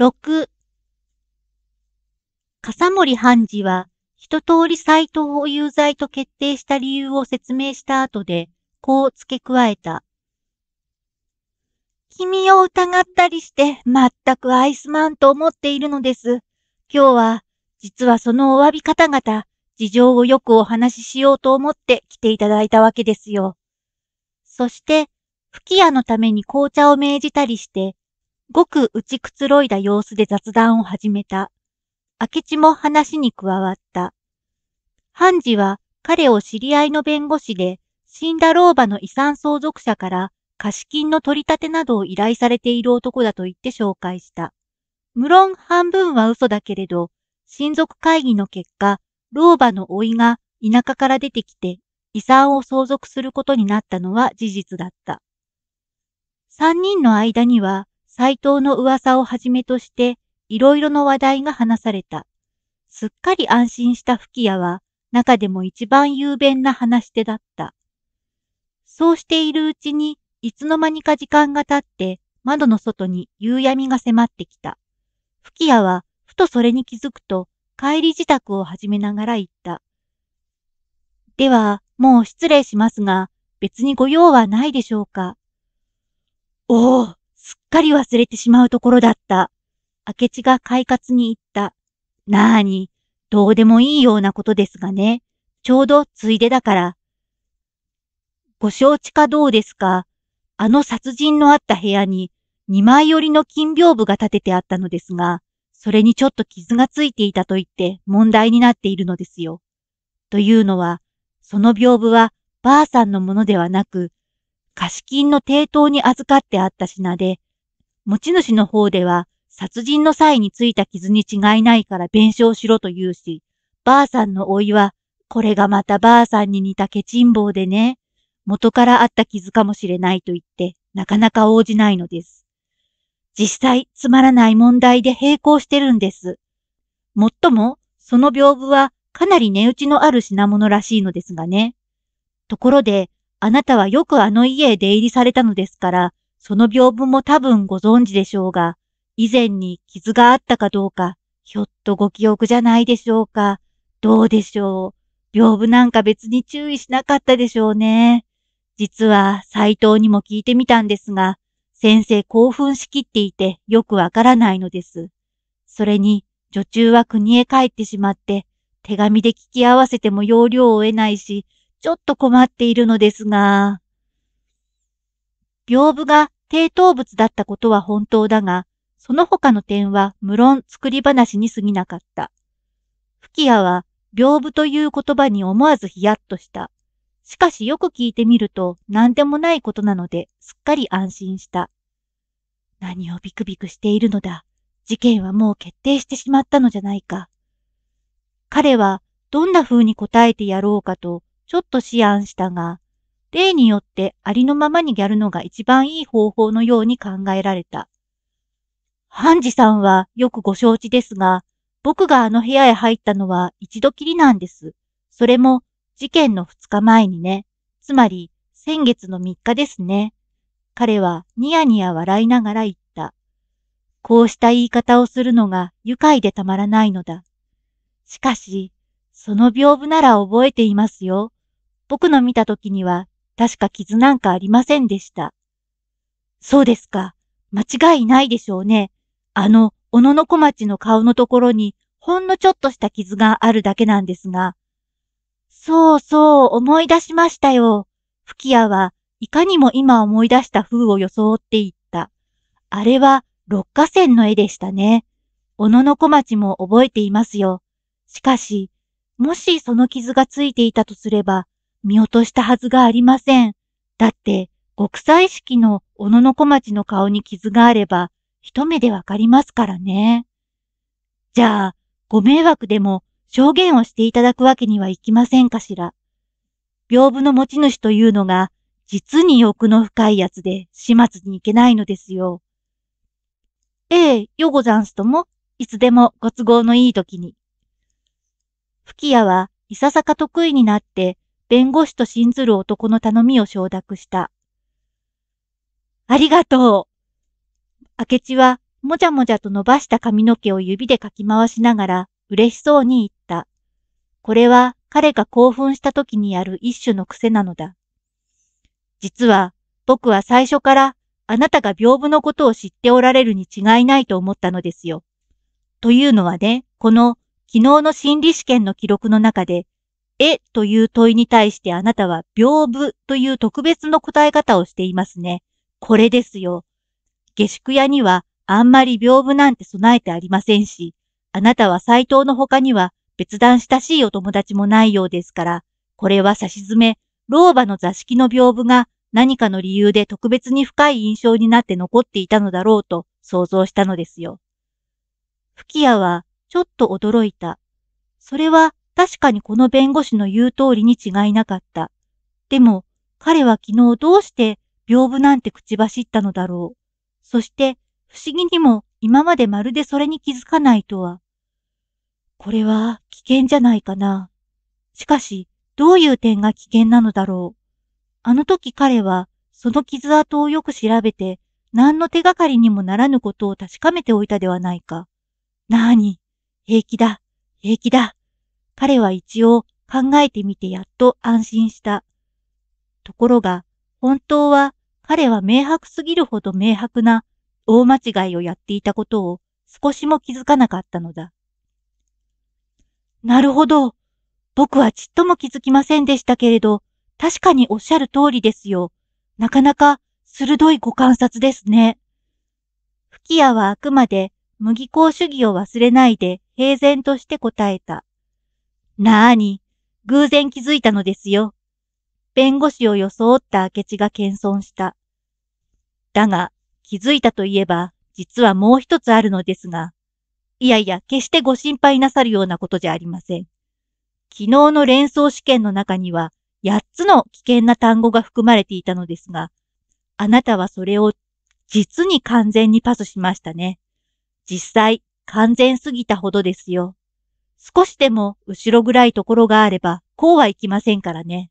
6笠森判事は一通り斎藤を有罪と決定した理由を説明した後で、こう付け加えた。君を疑ったりして全くアイスマンと思っているのです。今日は、実はそのお詫び方々、事情をよくお話ししようと思って来ていただいたわけですよ。そして、吹き矢のために紅茶を命じたりして、ごく打ちくつろいだ様子で雑談を始めた。明智も話に加わった。判事は彼を知り合いの弁護士で、死んだ老婆の遺産相続者から貸金の取り立てなどを依頼されている男だと言って紹介した。無論半分は嘘だけれど、親族会議の結果、老婆の老いが田舎から出てきて遺産を相続することになったのは事実だった。三人の間には斎藤の噂をはじめとして、いろいろの話題が話された。すっかり安心した吹矢は、中でも一番雄弁な話し手だった。そうしているうちに、いつの間にか時間が経って、窓の外に夕闇が迫ってきた。吹矢は、ふとそれに気づくと、帰り自宅を始めながら言った。では、もう失礼しますが、別にご用はないでしょうか。おお、すっかり忘れてしまうところだった。明智が快活に言った。なあに、どうでもいいようなことですがね。ちょうどついでだから。ご承知かどうですかあの殺人のあった部屋に2枚寄りの金屏風が立ててあったのですが、それにちょっと傷がついていたと言って問題になっているのですよ。というのは、その屏風はばあさんのものではなく、貸金の抵当に預かってあった品で、持ち主の方では殺人の際についた傷に違いないから弁償しろと言うし、ばあさんの老いは、これがまたばあさんに似たケチン坊でね、元からあった傷かもしれないと言って、なかなか応じないのです。実際、つまらない問題で並行してるんです。もっとも、その屏風はかなり値打ちのある品物らしいのですがね。ところで、あなたはよくあの家へ出入りされたのですから、その屏風も多分ご存知でしょうが、以前に傷があったかどうか、ひょっとご記憶じゃないでしょうか。どうでしょう。屏風なんか別に注意しなかったでしょうね。実は斎藤にも聞いてみたんですが、先生興奮しきっていてよくわからないのです。それに、女中は国へ帰ってしまって、手紙で聞き合わせても要領を得ないし、ちょっと困っているのですが、屏風が低頭物だったことは本当だが、その他の点は無論作り話に過ぎなかった。吹屋は屏風という言葉に思わずヒヤッとした。しかしよく聞いてみると何でもないことなのですっかり安心した。何をビクビクしているのだ。事件はもう決定してしまったのじゃないか。彼はどんな風に答えてやろうかとちょっと思案したが、例によってありのままにやるのが一番いい方法のように考えられた。ハンジさんはよくご承知ですが、僕があの部屋へ入ったのは一度きりなんです。それも事件の2日前にね。つまり先月の3日ですね。彼はニヤニヤ笑いながら言った。こうした言い方をするのが愉快でたまらないのだ。しかし、その屏風なら覚えていますよ。僕の見た時には、確か傷なんかありませんでした。そうですか。間違いないでしょうね。あの、小野の小町の顔のところに、ほんのちょっとした傷があるだけなんですが。そうそう、思い出しましたよ。吹き矢はいかにも今思い出した風を装っていった。あれは六花線の絵でしたね。小野の小町も覚えていますよ。しかし、もしその傷がついていたとすれば、見落としたはずがありません。だって、極彩色の小野の小町の顔に傷があれば、一目でわかりますからね。じゃあ、ご迷惑でも証言をしていただくわけにはいきませんかしら。屏風の持ち主というのが、実に欲の深いやつで始末に行けないのですよ。ええ、よござんすとも、いつでもご都合のいい時に。吹き矢はいささか得意になって、弁護士と信ずる男の頼みを承諾した。ありがとう明智は、もじゃもじゃと伸ばした髪の毛を指でかき回しながら、嬉しそうに言った。これは彼が興奮した時にやる一種の癖なのだ。実は、僕は最初からあなたが屏風のことを知っておられるに違いないと思ったのですよ。というのはね、この昨日の心理試験の記録の中で、えという問いに対してあなたは屏風という特別の答え方をしていますね。これですよ。下宿屋にはあんまり屏風なんて備えてありませんし、あなたは斎藤の他には別段親しいお友達もないようですから、これは差し詰め、老婆の座敷の屏風が何かの理由で特別に深い印象になって残っていたのだろうと想像したのですよ。吹き屋はちょっと驚いた。それは確かにこの弁護士の言う通りに違いなかった。でも、彼は昨日どうして屏風なんて口走ったのだろう。そして、不思議にも今までまるでそれに気づかないとは。これは危険じゃないかな。しかし、どういう点が危険なのだろう。あの時彼は、その傷跡をよく調べて、何の手がかりにもならぬことを確かめておいたではないか。なあに、平気だ、平気だ。彼は一応考えてみてやっと安心した。ところが、本当は彼は明白すぎるほど明白な大間違いをやっていたことを少しも気づかなかったのだ。なるほど。僕はちっとも気づきませんでしたけれど、確かにおっしゃる通りですよ。なかなか鋭いご観察ですね。吹き矢はあくまで無技主義を忘れないで平然として答えた。なあに、偶然気づいたのですよ。弁護士を装った明智が謙遜した。だが、気づいたといえば、実はもう一つあるのですが、いやいや、決してご心配なさるようなことじゃありません。昨日の連想試験の中には、8つの危険な単語が含まれていたのですが、あなたはそれを実に完全にパスしましたね。実際、完全すぎたほどですよ。少しでも後ろ暗いところがあれば、こうはいきませんからね。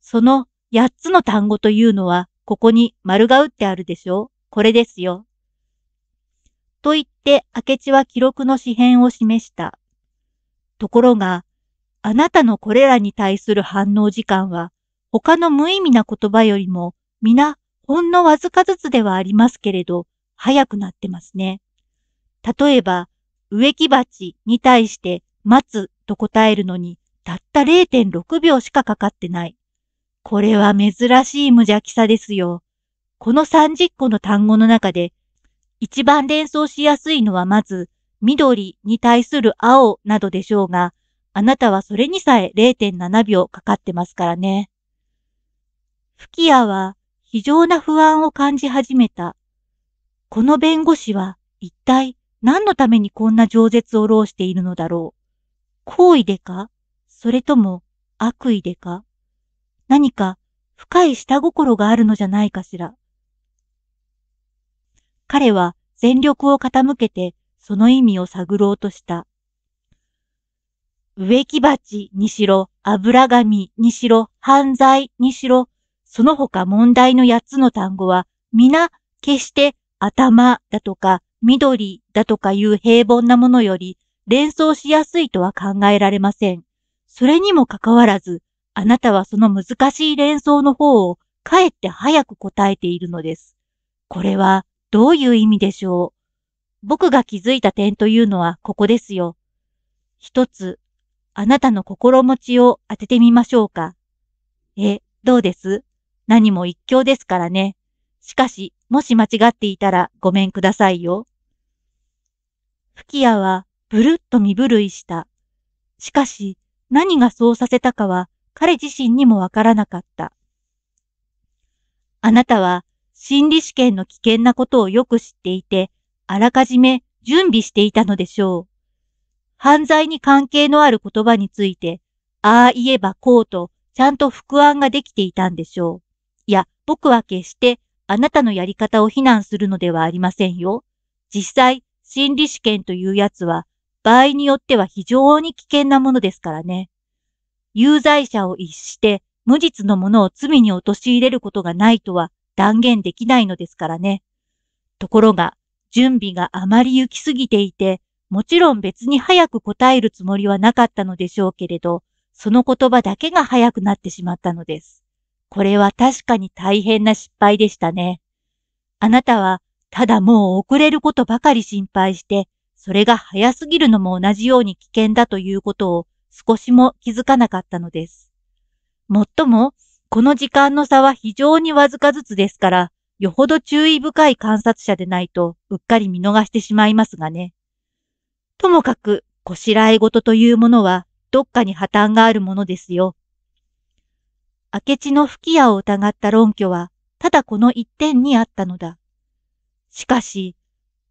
その八つの単語というのは、ここに丸が打ってあるでしょうこれですよ。と言って、明智は記録の紙片を示した。ところが、あなたのこれらに対する反応時間は、他の無意味な言葉よりも、皆、ほんのわずかずつではありますけれど、早くなってますね。例えば、植木鉢に対して待つと答えるのに、たった0.6秒しかかかってない。これは珍しい無邪気さですよ。この30個の単語の中で、一番連想しやすいのはまず、緑に対する青などでしょうが、あなたはそれにさえ0.7秒かかってますからね。吹き矢は非常な不安を感じ始めた。この弁護士は一体何のためにこんな饒舌を浪しているのだろう。好意でかそれとも悪意でか何か深い下心があるのじゃないかしら。彼は全力を傾けてその意味を探ろうとした。植木鉢にしろ、油紙にしろ、犯罪にしろ、その他問題の8つの単語は、皆決して頭だとか緑だとかいう平凡なものより連想しやすいとは考えられません。それにもかかわらず、あなたはその難しい連想の方をかえって早く答えているのです。これはどういう意味でしょう僕が気づいた点というのはここですよ。一つ、あなたの心持ちを当ててみましょうか。え、どうです何も一興ですからね。しかし、もし間違っていたらごめんくださいよ。吹き矢はぶるっと身震いした。しかし、何がそうさせたかは彼自身にもわからなかった。あなたは心理試験の危険なことをよく知っていて、あらかじめ準備していたのでしょう。犯罪に関係のある言葉について、ああ言えばこうと、ちゃんと副案ができていたんでしょう。いや、僕は決してあなたのやり方を非難するのではありませんよ。実際、心理試験というやつは場合によっては非常に危険なものですからね。有罪者を逸して無実のものを罪に陥れることがないとは断言できないのですからね。ところが、準備があまり行き過ぎていて、もちろん別に早く答えるつもりはなかったのでしょうけれど、その言葉だけが早くなってしまったのです。これは確かに大変な失敗でしたね。あなたは、ただもう遅れることばかり心配して、それが早すぎるのも同じように危険だということを少しも気づかなかったのです。もっとも、この時間の差は非常にわずかずつですから、よほど注意深い観察者でないと、うっかり見逃してしまいますがね。ともかく、こしらえ事というものは、どっかに破綻があるものですよ。明智の吹き矢を疑った論拠は、ただこの一点にあったのだ。しかし、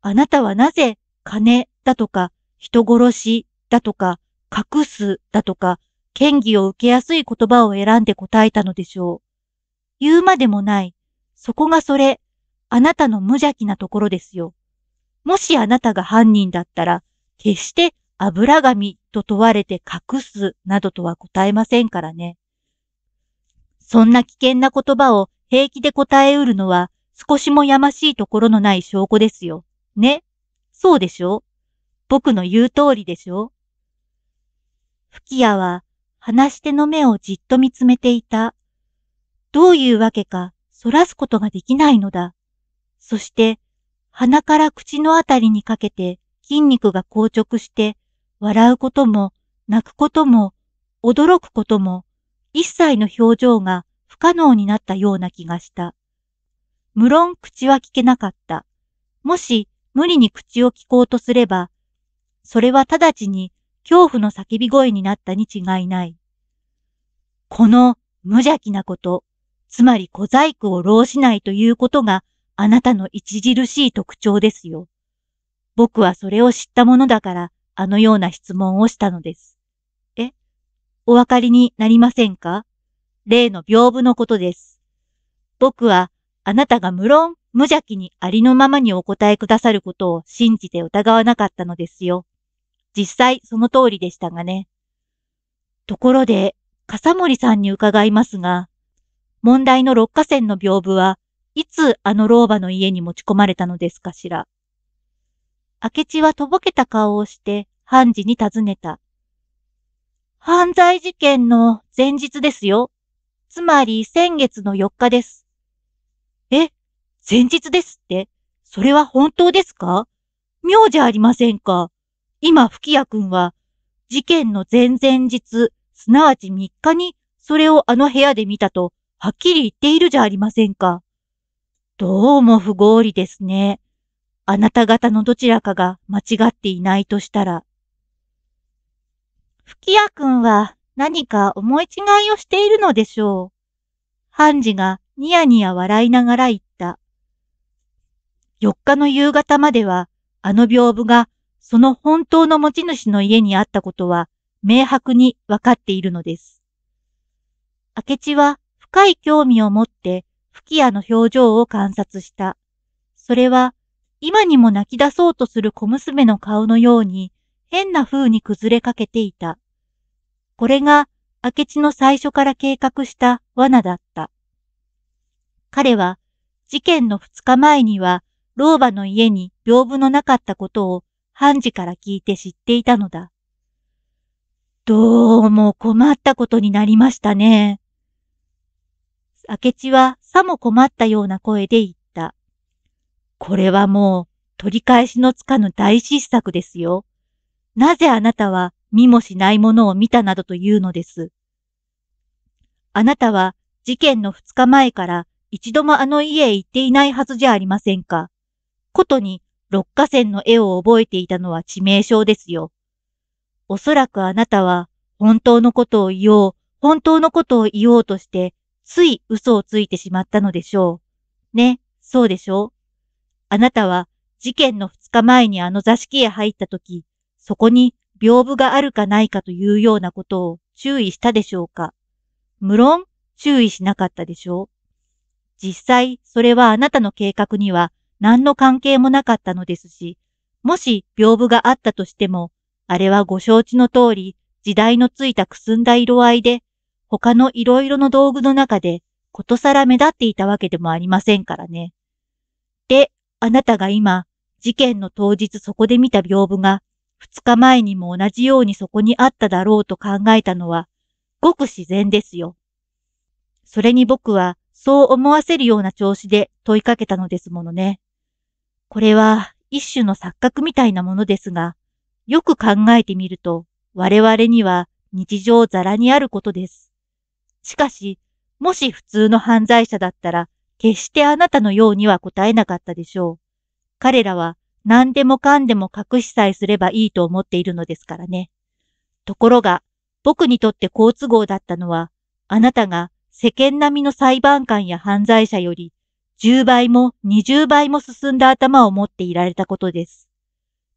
あなたはなぜ金だとか、人殺しだとか、隠すだとか、権疑を受けやすい言葉を選んで答えたのでしょう。言うまでもない。そこがそれ、あなたの無邪気なところですよ。もしあなたが犯人だったら、決して油紙と問われて隠すなどとは答えませんからね。そんな危険な言葉を平気で答えうるのは少しもやましいところのない証拠ですよ。ね。そうでしょ僕の言う通りでしょ吹き矢は話し手の目をじっと見つめていた。どういうわけか反らすことができないのだ。そして鼻から口のあたりにかけて筋肉が硬直して笑うことも泣くことも驚くことも一切の表情が不可能になったような気がした。無論口は聞けなかった。もし無理に口を聞こうとすれば、それは直ちに恐怖の叫び声になったに違いない。この無邪気なこと、つまり小細工を浪しないということがあなたの著しい特徴ですよ。僕はそれを知ったものだからあのような質問をしたのです。えお分かりになりませんか例の屏風のことです。僕はあなたが無論無邪気にありのままにお答えくださることを信じて疑わなかったのですよ。実際その通りでしたがね。ところで、笠森さんに伺いますが、問題の六花線の屏風はいつあの老婆の家に持ち込まれたのですかしら。明智はとぼけた顔をして判事に尋ねた。犯罪事件の前日ですよ。つまり先月の4日です。え、前日ですって、それは本当ですか妙じゃありませんか。今、吹谷くんは、事件の前々日、すなわち3日に、それをあの部屋で見たと、はっきり言っているじゃありませんか。どうも不合理ですね。あなた方のどちらかが間違っていないとしたら。吹屋くんは何か思い違いをしているのでしょう。ハンジがニヤニヤ笑いながら言った。4日の夕方までは、あの屏風がその本当の持ち主の家にあったことは明白にわかっているのです。明智は深い興味を持って吹き屋の表情を観察した。それは今にも泣き出そうとする小娘の顔のように変な風に崩れかけていた。これが明智の最初から計画した罠だった。彼は事件の2日前には老婆の家に屏風のなかったことを判事から聞いて知っていたのだ。どうも困ったことになりましたね。明智はさも困ったような声で言った。これはもう取り返しのつかぬ大失策ですよ。なぜあなたは見もしないものを見たなどというのです。あなたは事件の二日前から一度もあの家へ行っていないはずじゃありませんか。ことに六花線の絵を覚えていたのは致命傷ですよ。おそらくあなたは本当のことを言おう、本当のことを言おうとして、つい嘘をついてしまったのでしょう。ね、そうでしょう。あなたは事件の二日前にあの座敷へ入った時、そこに屏風があるかないかというようなことを注意したでしょうか。無論、注意しなかったでしょう。実際、それはあなたの計画には何の関係もなかったのですし、もし屏風があったとしても、あれはご承知の通り、時代のついたくすんだ色合いで、他の色々の道具の中で、ことさら目立っていたわけでもありませんからね。で、あなたが今、事件の当日そこで見た屏風が、二日前にも同じようにそこにあっただろうと考えたのは、ごく自然ですよ。それに僕は、そう思わせるような調子で問いかけたのですものね。これは一種の錯覚みたいなものですが、よく考えてみると我々には日常ざらにあることです。しかし、もし普通の犯罪者だったら、決してあなたのようには答えなかったでしょう。彼らは何でもかんでも隠しさえすればいいと思っているのですからね。ところが、僕にとって好都合だったのは、あなたが世間並みの裁判官や犯罪者より10倍も20倍も進んだ頭を持っていられたことです。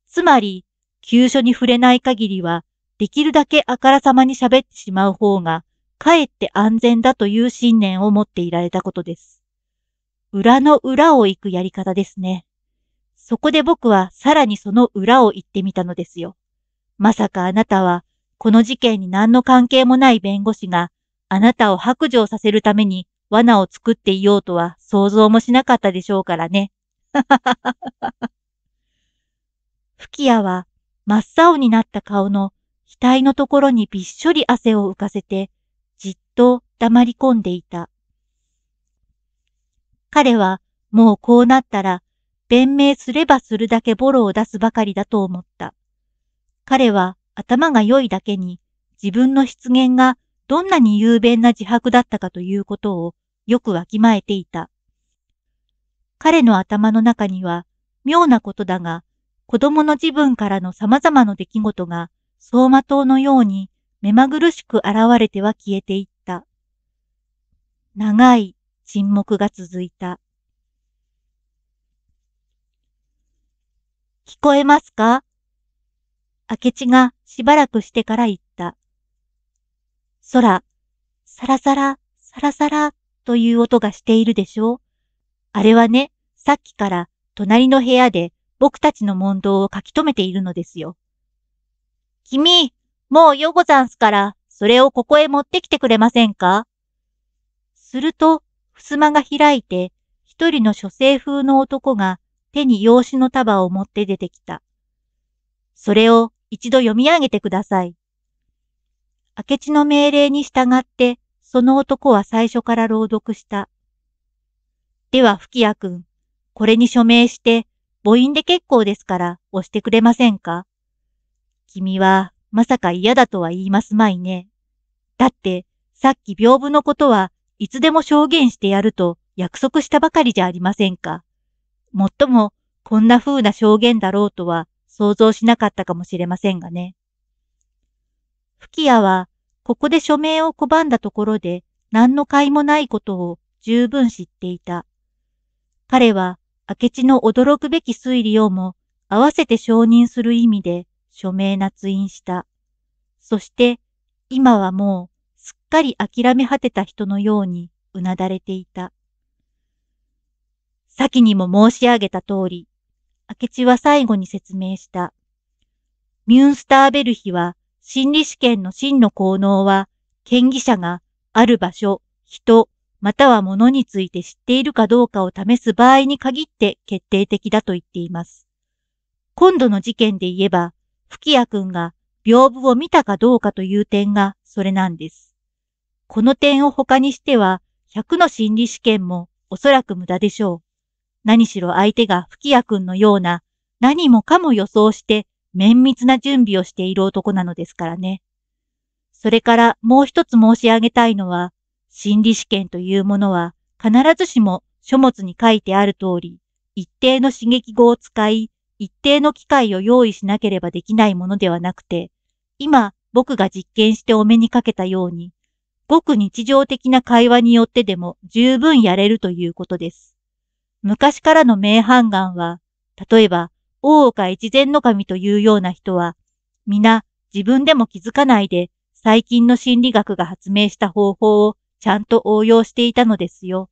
つまり、急所に触れない限りは、できるだけあからさまに喋ってしまう方が、かえって安全だという信念を持っていられたことです。裏の裏を行くやり方ですね。そこで僕はさらにその裏を行ってみたのですよ。まさかあなたは、この事件に何の関係もない弁護士が、あなたを白状させるために罠を作っていようとは想像もしなかったでしょうからね。ふ きやは真っ青になった顔の額のところにびっしょり汗を浮かせて、じっと黙り込んでいた。彼はもうこうなったら、弁明すればするだけボロを出すばかりだと思った。彼は頭が良いだけに、自分の失言がどんなに雄弁な自白だったかということをよくわきまえていた。彼の頭の中には、妙なことだが、子供の自分からの様々な出来事が、相馬灯のように目まぐるしく現れては消えていった。長い沈黙が続いた。聞こえますか明智がしばらくしてから言った。空、サラサラ、サラサラという音がしているでしょうあれはね、さっきから隣の部屋で僕たちの問答を書き留めているのですよ。君、もうよござんすから、それをここへ持ってきてくれませんかすると、襖が開いて、一人の書生風の男が手に用紙の束を持って出てきた。それを一度読み上げてください。明智の命令に従って、その男は最初から朗読した。では、吹谷君、これに署名して、母音で結構ですから押してくれませんか君は、まさか嫌だとは言いますまいね。だって、さっき屏風のことはいつでも証言してやると約束したばかりじゃありませんか。もっとも、こんな風な証言だろうとは想像しなかったかもしれませんがね。吹矢はここで署名を拒んだところで何の甲斐もないことを十分知っていた。彼は明智の驚くべき推理をも合わせて承認する意味で署名捺印した。そして今はもうすっかり諦め果てた人のようにうなだれていた。先にも申し上げた通り、明智は最後に説明した。ミュンスターベルヒは心理試験の真の効能は、権疑者がある場所、人、または物について知っているかどうかを試す場合に限って決定的だと言っています。今度の事件で言えば、吹谷くんが屏風を見たかどうかという点がそれなんです。この点を他にしては、100の心理試験もおそらく無駄でしょう。何しろ相手が吹谷くんのような何もかも予想して綿密な準備をしている男なのですからね。それからもう一つ申し上げたいのは、心理試験というものは必ずしも書物に書いてある通り、一定の刺激語を使い、一定の機会を用意しなければできないものではなくて、今僕が実験してお目にかけたように、ごく日常的な会話によってでも十分やれるということです。昔からの名判官は、例えば大岡越前守というような人は、皆自分でも気づかないで最近の心理学が発明した方法をちゃんと応用していたのですよ。